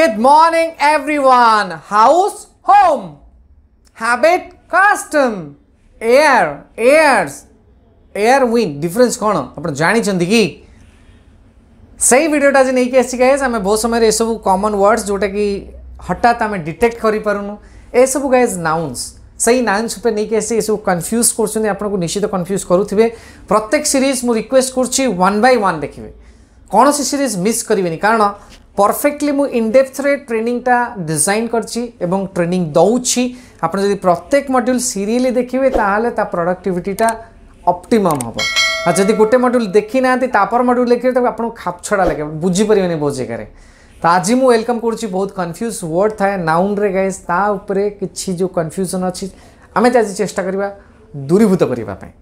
Good morning, everyone. House, home. Habit, custom. Air, airs. Air, wind. Difference कौन? अपन जानते चंदी की. सही वीडियो टाजे नहीं किया सीखा है. हमें बहुत समय ये सब कॉमन वर्ड्स जोटा की हट्टा ता डिटेक्ट कर परुनु. ये सब गैस नाउंस. सही नाउंस पे नहीं किया सी. ये सब कंफ्यूज कोर्स निश्चित कंफ्यूज करो प्रत्येक सीरीज मुझे रिक्वेस्ट कोर्ची वन बाय वन देखिवे. कौन सी सीरीज मिस करी कारण परफेक्टली मु इनडेप्थरे ट्रेनिंगटा डिजाइन करছি এবং ট্রেনিং দউছি আপনারা যদি প্রত্যেক মডিউল সিরিয়ালি দেখিবে তাহলে তা প্রোডাক্টিভিটিটা অপটিমাম হবে আর যদি গোটে মডিউল দেখি না তাপর মডিউল দেখিবে তবে আপনার খাপছড়া লাগে বুঝিপারে বহু জায়গায় তো আজি মু ওয়েলকম করছি বহুত কনফ্ୟୁজ ওয়ার্ড থাকে নাউন্রে গাইজ তা উপরে কিছু যে কনফ্ୟୁଜନ୍ ଅଛି ଆମେ ତ ଆଜି ଚେଷ୍ଟା କରିବା ଦୂରୀଭୂତ କରିବା ପାଇଁ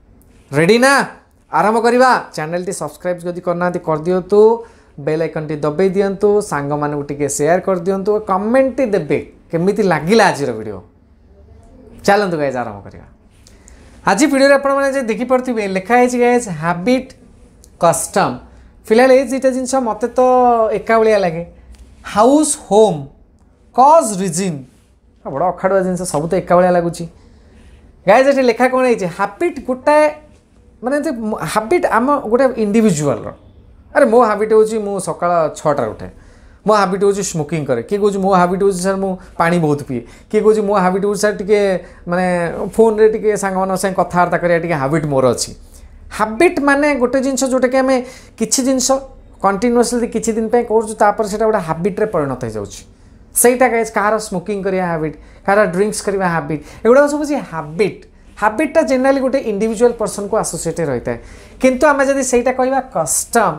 ରେଡ଼ି ନା ଆରମ୍ଭ କରିବା ଚ୍ୟାନେଲଟି ସବସ୍କ୍ରାଇବ୍ ଯଦି କରିନାହାନ୍ତି କରିଦିଅନ୍ତୁ বেল ଆଇକନ୍ଟି ଦବେଇ ଦିଅନ୍ତୁ ସାଙ୍ଗମାନଙ୍କୁ ଟିକେ ସେୟାର କରିଦିଅନ୍ତୁ କମେଣ୍ଟଟି ଦେବେ କେମିତି ଲାଗିଲା ଆଜିର ଭିଡ଼ିଓ ଚାଲନ୍ତୁ ଗାଇଜ୍ ଆରମ୍ଭ କରିବା ଆଜି ଭିଡ଼ିଓରେ ଆପଣମାନେ ଯେ ଦେଖିପାରୁଥିବେ ଲେଖା ହେଇଛି ଗାଇଜ୍ ହ୍ୟାବିଟ୍ କଷ୍ଟମ୍ ଫିଲହାଲ ଏଇ ଦୁଇଟା ଜିନିଷ ମୋତେ ତ ଏକାଭଳିଆ ଲାଗେ ହାଉସ୍ ହୋମ୍ କଜ୍ ରିଜିନ୍ ବଡ଼ ଅଖାଡ଼ୁଆ ଜିନିଷ ସବୁ ତ ଏକାଭଳିଆ ଲାଗୁଛି ଗାଇଜ୍ ଏଠି ଲେଖା କ'ଣ ହେଇଛି ହ୍ୟାବିଟ୍ ଗୋଟାଏ ମାନେ ହାବିଟ୍ ଆମ ଗୋଟେ ଇଣ୍ଡିଭିଜୁଆଲ୍ର ଆରେ ମୋ ହାବିଟ୍ ହେଉଛି ମୁଁ ସକାଳ ଛଅଟାରେ ଉଠେ ମୋ ହାବିଟ୍ ହେଉଛି ସ୍ମୋକିଂ କରେ କିଏ କହୁଛି ମୋ ହାବିଟ୍ ହେଉଛି ସାର୍ ମୁଁ ପାଣି ବହୁତ ପିଏ କିଏ କହୁଛି ମୋ ହାବିଟ୍ ହେଉଛି ସାର୍ ଟିକେ ମାନେ ଫୋନ୍ରେ ଟିକେ ସାଙ୍ଗମାନଙ୍କ ସାଙ୍ଗେ କଥାବାର୍ତ୍ତା କରିବା ଟିକେ ହାବିଟ୍ ମୋର ଅଛି ହାବିଟ୍ ମାନେ ଗୋଟେ ଜିନିଷ ଯେଉଁଟାକି ଆମେ କିଛି ଜିନିଷ କଣ୍ଟିନ୍ୟୁଅସ୍ଲି କିଛି ଦିନ ପାଇଁ କରୁଛୁ ତାପରେ ସେଇଟା ଗୋଟେ ହାବିଟ୍ରେ ପରିଣତ ହେଇଯାଉଛି ସେଇଟା କାହାର ସ୍ମୋକିଂ କରିବା ହାବିଟ୍ କାହାର ଡ୍ରିଙ୍କସ୍ କରିବା ହାବିଟ୍ ଏଗୁଡ଼ାକ ସବୁ ହେଉଛି ହାବିଟ୍ ହାବିଟ୍ଟା ଜେନେରାଲି ଗୋଟେ ଇଣ୍ଡିଭିଜୁଆଲ୍ ପର୍ସନ୍କୁ ଆସୋସିଏଟ୍ ରହିଥାଏ କିନ୍ତୁ ଆମେ ଯଦି ସେଇଟା କହିବା କଷ୍ଟମ୍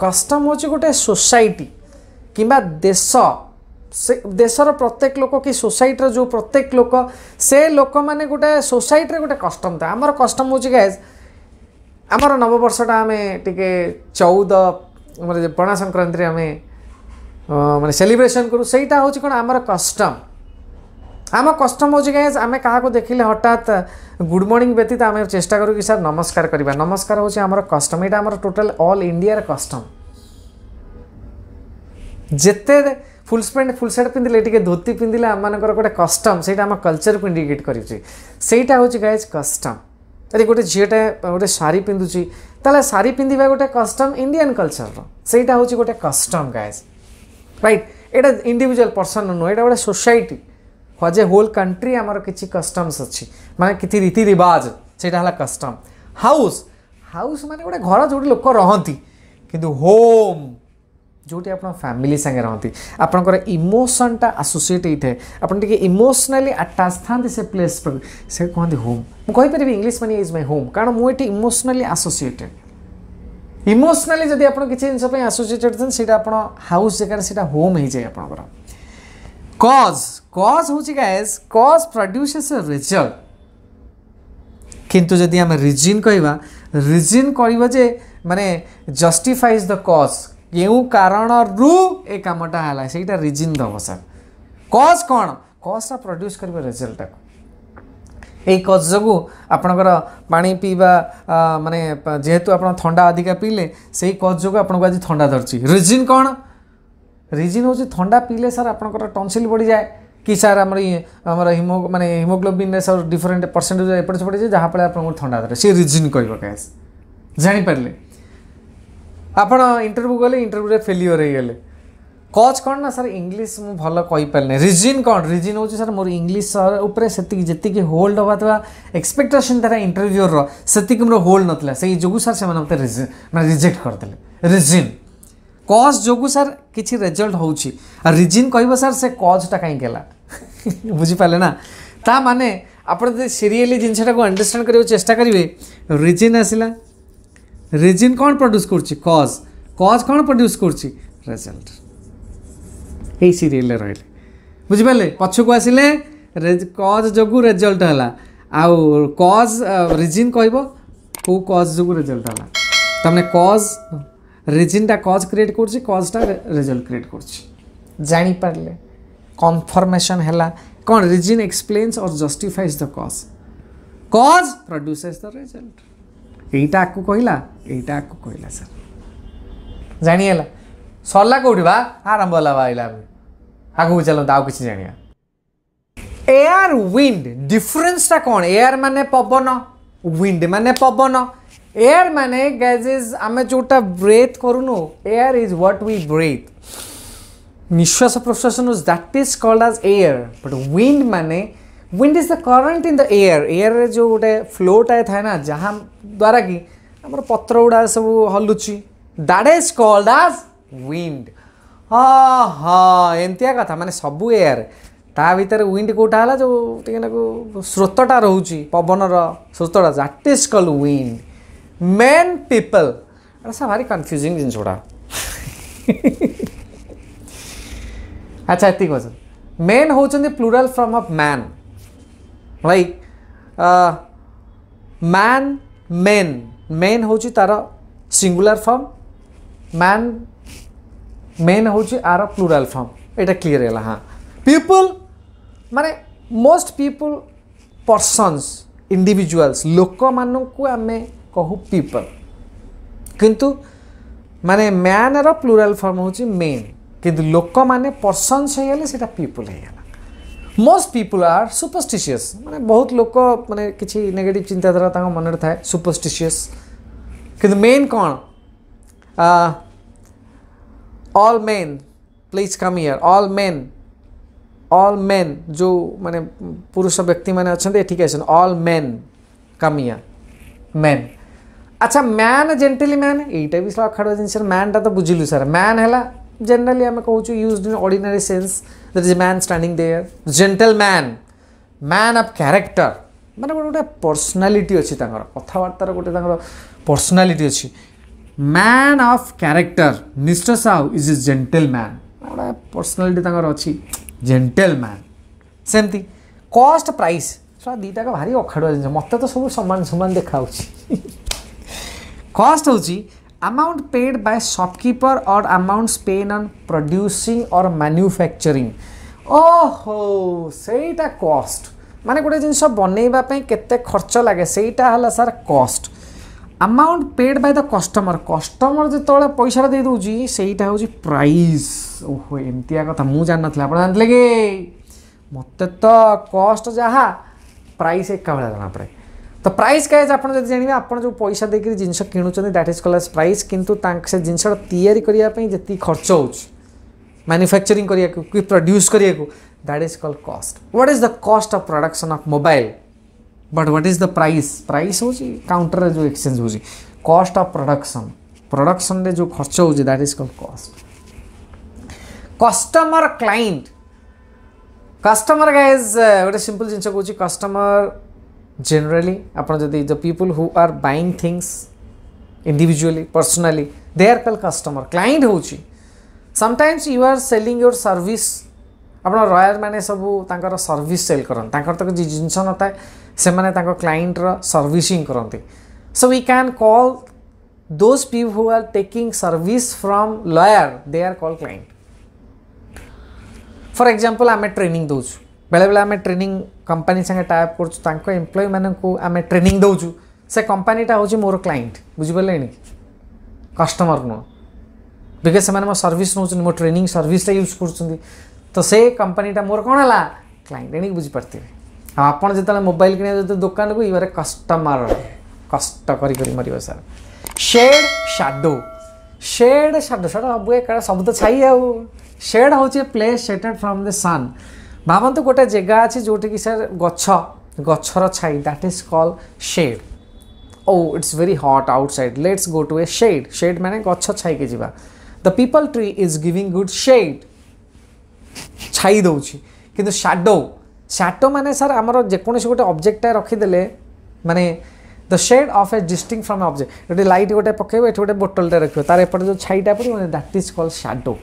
କଷ୍ଟମ୍ ହେଉଛି ଗୋଟେ ସୋସାଇଟି କିମ୍ବା ଦେଶ ସେ ଦେଶର ପ୍ରତ୍ୟେକ ଲୋକ କି ସୋସାଇଟିର ଯେଉଁ ପ୍ରତ୍ୟେକ ଲୋକ ସେ ଲୋକମାନେ ଗୋଟେ ସୋସାଇଟିରେ ଗୋଟେ କଷ୍ଟମ୍ ଥାଏ ଆମର କଷ୍ଟମ୍ ହେଉଛି ଗ୍ୟାସ୍ ଆମର ନବବର୍ଷଟା ଆମେ ଟିକେ ଚଉଦ ଆମର ପଣା ସଂକ୍ରାନ୍ତିରେ ଆମେ ମାନେ ସେଲିବ୍ରେସନ୍ କରୁ ସେଇଟା ହେଉଛି କ'ଣ ଆମର କଷ୍ଟମ୍ आम कष्ट ହେଉଛି गाइज ଆମେ କାହାକୁ ଦେଖିଲେ ହଠାତ୍ ଗୁଡ଼ ମର୍ଣ୍ଣିଂ ବ୍ୟତୀତ ଆମେ ଚେଷ୍ଟା କରୁ କି ସାର୍ ନମସ୍କାର କରିବା ନମସ୍କାର ହେଉଛି ଆମର କଷ୍ଟମ୍ ଏଇଟା ଆମର ଟୋଟାଲ୍ ଅଲ୍ ଇଣ୍ଡିଆର କଷ୍ଟମ୍ ଯେତେ ফুল প্যান্ট ফুল সার্ট পিঁধিলে টিকি ধোতি পিঁধিলে আমার গোটে কষ্টম সেইটা আমার কলচরকু ইন্ডিকেট করছে সেইটা হচ্ছে গাইজ কষ্টম যদি গোটে ঝিওটা গোটে শাড়ি পিঁধুছি তাহলে শাড়ি পিঁধিবা গোটে কষ্টম ইন্ডিয়ান কলচরর সেইটা হচ্ছে গোটে কষ্টম গাইজ রাইট এটা ইন্ডিভিজুয়াল পর্সন নুহ এটা গোটে society as a whole country ଆମର କିଛି କଷ୍ଟମ୍ସ ଅଛି ମାନେ କିଛି ରୀତିରିବାଜ ସେଇଟା ହେଲା କଷ୍ଟମ୍ ହାଉସ୍ ହାଉସ୍ ମାନେ ଗୋଟେ ଘର ଯେଉଁଠି ଲୋକ ରହନ୍ତି କିନ୍ତୁ ହୋମ୍ ଯେଉଁଠି ଆପଣ ଫ୍ୟାମିଲି ସାଙ୍ଗେ ରହନ୍ତି ଆପଣଙ୍କର ଇମୋସନ୍ଟା ଆସୋସିଏଟ୍ ହେଇଥାଏ ଆପଣ ଟିକେ ଇମୋସନାଲି ଆଟାଚ୍ ଥାନ୍ତି ସେ ପ୍ଲେସ୍ ସେ କୁହନ୍ତି ହୋମ୍ ମୁଁ କହିପାରିବି ଇଂଲିଶ ମାନେ ଇଜ୍ ମାଇ ହୋମ୍ କାରଣ ମୁଁ ଏଠି ଇମୋସନାଲି ଆସୋସିଏଟେଡ଼୍ ଇମୋସନାଲି ଯଦି ଆପଣ କିଛି ଜିନିଷ ପାଇଁ ଆସୋସିଏଟେଡ଼୍ ଥାନ୍ତି ସେଇଟା ଆପଣ ହାଉସ୍ ଜାଗାରେ ସେଇଟା ହୋମ୍ ହେଇଯାଏ ଆପଣଙ୍କର cause cause হচ্ছে guys cause produces a result কিন্তু যদি আমি রিজিন কইবা রিজিন করিবা যে মানে জস্টিফাইজ দ কজ কেউ কারণরু এ কামটা হলা সেইটা রিজিন দেব স্যার কজ কোণ কজটা প্রড্ୟୁସ୍ କରିବ ରେଜଲ୍ଟଟାକୁ ଏଇ କଜ୍ ଯୋଗୁଁ ଆପଣଙ୍କର ପାଣି ପିଇବା ମାନେ ଯେହେତୁ ଆପଣ ଥଣ୍ଡା ଅଧିକା ପିଇଲେ ସେଇ କଜ୍ ଯୋଗୁଁ ଆପଣଙ୍କୁ ଆଜି ଥଣ୍ଡା ଧରିଛି ରିଜିନ୍ କ'ଣ रिजन हूँ थंडा पीले सर आपर टनसिल बढ़ी जाए कि सर आम आम मानते हिमोग्लोबिन सर डिफरेन्ट परसेंटेज एपट से पड़ी जहाँ फिर आपको थंडा धरे सी रिजिन कह गैस जापारे आपड़ इंटरव्यू गले इंटरव्यू फेलियर हो गले कज कौन ना सर इंग्लीश मुझे भल कहीपारे रिजिन कौन रिजिन हो सर मोर इंग्लीश सर होल्ड हवा था एक्सपेक्टेसन थे इंटरव्यूर से मोर होल्ड ना से जो सर से मतलब रिजेक्ट करते रिजिन कज जो सार कि रेजल्ट हो रिजिन कह सर से कजटा कहीं बुझीपारे ना ता मैंने आपड़ सीरीयली जिनटा को अंडरस्टैंड कर चेस्टा करेंगे रिजिन आसला रिजिन कौन प्रड्यूस कर कज कज कौन प्रड्यूस कर रेजल्ट यही सीरीयल रे बुझिपारे पक्षक आसिले कज जो रेजल्ट है आउ कज रिजिन कह कौ कज जो रेजल्ट है तमें कज रिजिन टा कज क्रिएट करजटा रिजल्ट क्रिएट कर जापारे कन्फर्मेसन है कौन रिजिन एक्सप्लेन्स और justifies the cause cause प्रड्यूसेस the result यहीटा आपको कहला एटा आपको कहला सर जाणीगला सरला कौटी बा आरंभ आगे चलता आज किसी जाना एयर विंड डिफरेंसटा कौन एयर माने पवन विंड माने पवन এয়ার মানে গ্যাজ ইজ ଆମେ ଯେଉଁଟା ବ୍ରେଥ୍ କରୁନୁ air is what we breath ନିଶ୍ୱାସ ପ୍ରଶ୍ୱାସନ that is called as air but wind ମାନେ wind is the current in the air ଏୟାରରେ ଯେଉଁ ଗୋଟେ ଫ୍ଲୋଟାଏ ଥାଏ ନା ଯାହା ଦ୍ୱାରା କି ଆମର ପତ୍ର ଗୁଡ଼ା ସବୁ ହଲୁଛି that is called as wind ହଁ ହଁ ଏମିତିଆ କଥା ମାନେ ସବୁ ଏୟାର ତା ଭିତରେ ୱିଣ୍ଡ କେଉଁଟା ହେଲା ଯେଉଁ ଟିକେ ସ୍ରୋତଟା ରହୁଛି ପବନର ସ୍ରୋତଟା that is call wind man people ऐसा भारी कन्फ्युजिङ जिनिस एउटा ଆଚ୍ଛା ଏତିକି କହୁଛନ୍ତି ମେନ୍ ହେଉଛନ୍ତି plural form of man right man men men ହେଉଛି ତା'ର ସିଙ୍ଗୁଲାର ଫର୍ମ ମ୍ୟାନ୍ ମେନ୍ ହେଉଛି ଆର ପ୍ଲୁରାଲ୍ ଫର୍ମ ଏଇଟା କ୍ଲିଅର୍ ହେଲା ହଁ ପିପୁଲ୍ ମାନେ ମୋଷ୍ଟ ପିପୁଲ୍ ପର୍ସନ୍ସ ଇଣ୍ଡିଭିଜୁଆଲ୍ସ ଲୋକମାନଙ୍କୁ ଆମେ कहू पीपल किंतु माने मैन रो प्लूराल फर्म हूँ मेन किंतु लोक मैंने पर्सन्स हेले सेटा मोस्ट पीपल आर सुपरस्टिशियस माने बहुत लोक माने किसी नेगेटिव चिंताधारा तांग मन रे थाए सुपरस्टिशियस किंतु मेन कौन all men please come here all men all men जो माने पुरुष व्यक्ति मैंने अच्छा है all men come here men আচ্ছা ম্যান জেন্টেলম্যান এইটা বি অখাড়ুয়া জিনিসের ম্যানটা তো বুঝিলু স্যার ম্যান হল জেনারেলি আমি কৌছু use in ordinary sense that is man standing there gentleman man of character ମାନେ ଗୋଟେ ଗୋଟେ ପର୍ସନାଲିଟି ଅଛି ତାଙ୍କର କଥାବାର୍ତ୍ତାର ଗୋଟେ ତାଙ୍କର ପର୍ସନାଲିଟି ଅଛି man of character mister Sahu is a gentleman ଗୋଟେ ପର୍ସନାଲିଟି ତାଙ୍କର ଅଛି ଜେଣ୍ଟେଲ୍ ମ୍ୟାନ୍ ସେମିତି କଷ୍ଟ ପ୍ରାଇସ୍ ଦୁଇଟାକ ଭାରି ଅଖାଡ଼ୁଆ ଜିନିଷ ମୋତେ ତ ସବୁ ସମାନ ସମାନ ଦେଖାହେଉଛି कस्ट हूँ अमाउंट पेड बाय सपकीपर और अमाउंट स्पेन अन् प्रड्यूसिंग और मानुफैक्चरी ओहो सेटा कस्ट मान गोटे जिनस के खर्च लगे से sir cost amount paid by the customer customer जो पैसा दे दूसरी से प्राइस ओहो एमतीया कथा मुझे जान ना आप जानते कि मत तो कस्ट जहाँ प्राइस एक भाई जाना पड़े तो प्राइस कैज आप जानवे आप जो पैसा देकर जिन कि that is called as price कितु से जिनसा तैयारी जी खर्च हो मानुफैक्चरी कर प्रड्यूस कर that is called cost what is the cost of production of mobile but what is the price price हूँ काउंटर जो एक्सचेंज हो कॉस्ट ऑफ प्रोडक्शन प्रोडक्शन रे जो खर्च हो that is called cost customer client customer guys गोटे simple जिन customer generally আপনারা যদি the people who are buying things individually personally they are called customer client হଉଛି sometimes you are selling your service আপনার রয়ার মানে সবু তাঁকর সর্ভিস সেল করন তাঁকর তো কিছু জিনিস নথায় সেমানে তাঁক ক্লায়েন্টর সর্ভিসিং করতে so we can call those people who are taking service from lawyer they are call client for example আমি ট্রেনিং দৌছু बेले बेले आम ट्रेनिंग कंपानी सागे टाइप करुँ एम्प्लयी मान आम ट्रेनिंग दौ से कंपानीटा हूँ मोर क्लाइंट कि कस्टमर नुह बिकज से मो सर्स नौ मो ट्रेनिंग सर्विसटा यूज कर तो से कंपानीटा मोर कौन है क्लाइंट एणिक बुझीपारे आपड़ जो मोबाइल कि दुकान को ये customer customer sir shade shadow shade shadow सब सब तो छाई आउ शेड हूँ place seated from the sun ଭାବନ୍ତୁ ଗୋଟେ ଜାଗା ଅଛି ଯେଉଁଠିକି ସାର୍ ଗଛ ଗଛର ଛାଇ that is call shade oh it's very hot outside let's go to a shade shade ମାନେ ଗଛ ଛାଇକି ଯିବା the peepal tree is giving good shade ଛାଇ ଦେଉଛି କିନ୍ତୁ ସ୍ୟାଡୋ ସ୍ୟାଟୋ ମାନେ ସାର୍ ଆମର ଯେକୌଣସି ଗୋଟେ ଅବଜେକ୍ଟଟା ରଖିଦେଲେ ମାନେ the shade of a distinct from a object ଗୋଟେ ଲାଇଟ୍ ଗୋଟେ ପକାଇବ ଏଠି ଗୋଟେ ବୋଟଲଟା ରଖିବ ତାର ଏପଟେ ଯେଉଁ ଛାଇଟା ପଡ଼ିବ that is call shadow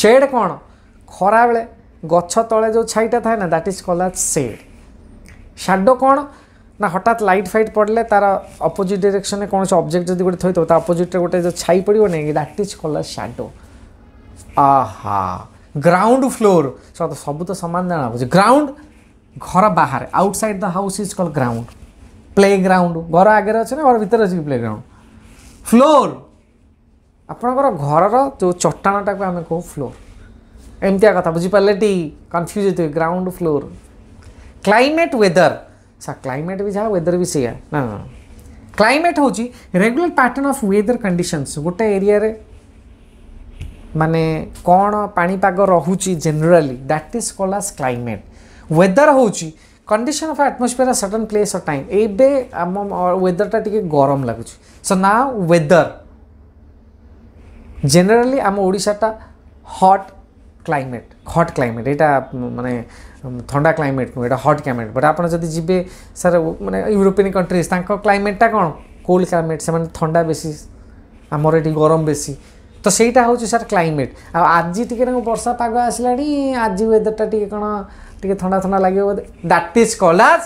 shade କ'ଣ ଖରାବେଳେ ଗଛ ତଳେ ଯେଉଁ ଛାଇଟା ଥାଏ ନା that is call as shade shadow କ'ଣ ନା ହଠାତ୍ ଲାଇଟ୍ ଫାଇଟ୍ ପଡ଼ିଲେ ତା'ର ଅପୋଜିଟ୍ ଡିରେକ୍ସନ୍ରେ କୌଣସି ଅବଜେକ୍ଟ ଯଦି ଗୋଟେ ଥୋଇଥିବ ତା ଅପୋଜିଟ୍ରେ ଗୋଟେ ଯେଉଁ ଛାଇ ପଡ଼ିବ ନାହିଁ that is call as shadow ଆହା ଗ୍ରାଉଣ୍ଡ ଫ୍ଲୋର୍ ସବୁ ତ ସମାନ ଜଣାପଡ଼ୁଛି ଗ୍ରାଉଣ୍ଡ ଘର ବାହାରେ outside the house is call ground playground ଘର ଆଗରେ ଅଛି ନା ଘର ଭିତରେ ଅଛି କି ପ୍ଲେ ଗ୍ରାଉଣ୍ଡ ଫ୍ଲୋର୍ ଆପଣଙ୍କର ଘରର ଯେଉଁ ଚଟାଣଟାକୁ ଆମେ କହୁ ଫ୍ଲୋର୍ ଏମିତିଆ କଥା ବୁଝିପାରିଲେଟି କନଫ୍ୟୁଜ୍ ହେଇଥିବେ ground floor climate weather sir climate ବି ଯାହା ୱେଦର ବି ସେଇଆ ନା ନା କ୍ଲାଇମେଟ୍ ହେଉଛି regular pattern of weather conditions ଗୋଟେ ଏରିଆରେ ମାନେ କ'ଣ ପାଣିପାଗ ରହୁଛି generally that is call as climate weather ହେଉଛି condition of atmosphere certain place of time ଏବେ ଆମ ୱେଦରଟା ଟିକେ ଗରମ ଲାଗୁଛି ସୋ ନା ୱେଦର ଜେନେରାଲି ଆମ ଓଡ଼ିଶାଟା ହଟ୍ ক্লাইমেট হট ক্লাইমেট এটা মানে থা ক্লাইমেট নু এটা হট ক্লাইমেট বট আপনার যদি যাবে স্যার মানে ইউরোপিয়ান কন্ট্রিজ তাঁর ক্লাইমেটটা কোণ কোল্ড ক্লাইমেট সে থা বেশি আমার এটি গরম বেশি তো সেইটা হচ্ছে স্যার ক্লাইমেট আজি টিকে বর্ষা পাগ আসলা আজি ওয়েদরটা টিকে কোণ টিকে থা থা লাগে that is call as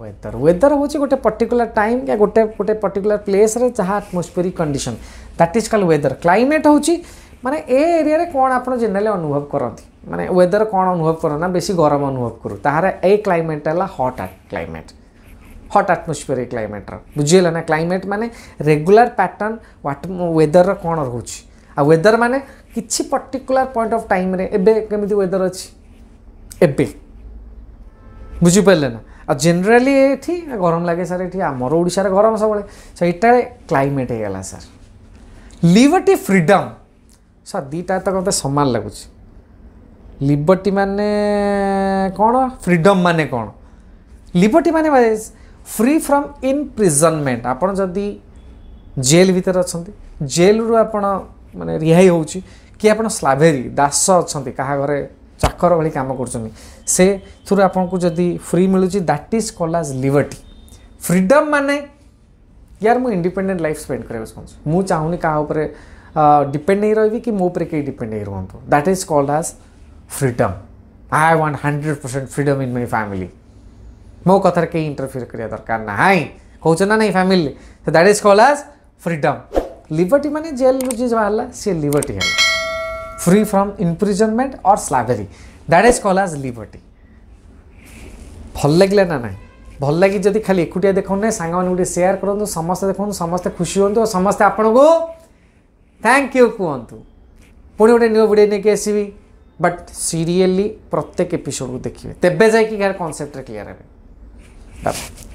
weather weather হচ্ছে গোটে পর্টিকুলার টাইম বা গোটে গোটে পর্টিকুলার প্লেসরে যা atmospheric condition that is call weather climate হচ্ছে মানে এ ଏରିଆରେ কোণ আপনার ଜେନେରାଲି অনুভব କରନ୍ତି মানে ୱେଦର୍ কোণ অনুভব କରନ୍ତି না বেশি গরম অনুভব করু তাহলে এই ক্লাইমেট হল hot climate hot atmosphere atmospheric ক্লাইমেটর বুঝিগলা না ক্লাইমেট মানে রেগুলার প্যাটর্ন ওয়েদর কোণ রয়েছে আর মানে কিছু পর্টিকুলার পয়েন্ট অফ টাইম রে এবে কেমি ওয়েদর অছি এবে বুঝিপারে না আর জেনারেলি এটি গরম লাগে স্যার এটি আমার ওড়শার গরম সবুলে সেইটা ক্লাইমেট হয়ে গেল স্যার লিভর্টি ফ্রিডম ସାର୍ ଦୁଇଟା ତ ମୋତେ ସମାନ ଲାଗୁଛି ଲିବର୍ଟି ମାନେ କ'ଣ ଫ୍ରିଡ଼ମ୍ ମାନେ କ'ଣ ଲିବର୍ଟି ମାନେ ଫ୍ରି ଫ୍ରମ୍ ଇନ୍ପ୍ରିଜନମେଣ୍ଟ ଆପଣ ଯଦି ଜେଲ୍ ଭିତରେ ଅଛନ୍ତି ଜେଲ୍ରୁ ଆପଣ ମାନେ ରିହାଇ ହେଉଛି କି ଆପଣ ସ୍ଲାଭେରୀ ଦାସ ଅଛନ୍ତି କାହା ଘରେ ଚାକର ଭଳି କାମ କରୁଛନ୍ତି ସେ ଥ୍ରୁ ଆପଣଙ୍କୁ ଯଦି ଫ୍ରି ମିଳୁଛି that is call as liberty freedom ମାନେ ୟାର ମୁଁ ଇଣ୍ଡିପେଣ୍ଡେଣ୍ଟ ଲାଇଫ୍ ସ୍ପେଣ୍ଡ କରିବାକୁ ଚାହୁଁଛି ମୁଁ ଚାହୁଁନି କାହା ଉପରେ नहीं रही कि नहीं डिपेंडीवं that is call as freedom I want hundred percent freedom in my family मो कथार कहीं इंटरफियर करने दरकार ना हाई कौन ना नहीं फैमिली तो that is call as freedom liberty मानी जेल रू जी बाहर सी लिबर्टी है फ्री फ्रम इम्प्रिजनमेंट और slavery that is call as liberty भल लगे ना ना भल लगे जदि खाली एकुटिया देखा ना सांग गोटे सेयार करते समस्त देखते समस्ते खुशी हूँ और आपन को ಥ್ಯಾಂಕ್ ୟୁ କୁହନ୍ତୁ ପୁଣି ଗୋଟେ ନୂଆ ଭିଡ଼ିଓ ନେଇକି ଆସିବି ବଟ୍ ସିରିଏଲି ପ୍ରତ୍ୟେକ ଏପିସୋଡ଼କୁ ଦେଖିବେ ତେବେ ଯାଇକି ଏହାର କନସେପ୍ଟରେ କ୍ଲିଅର୍ ହେବେ ବାବା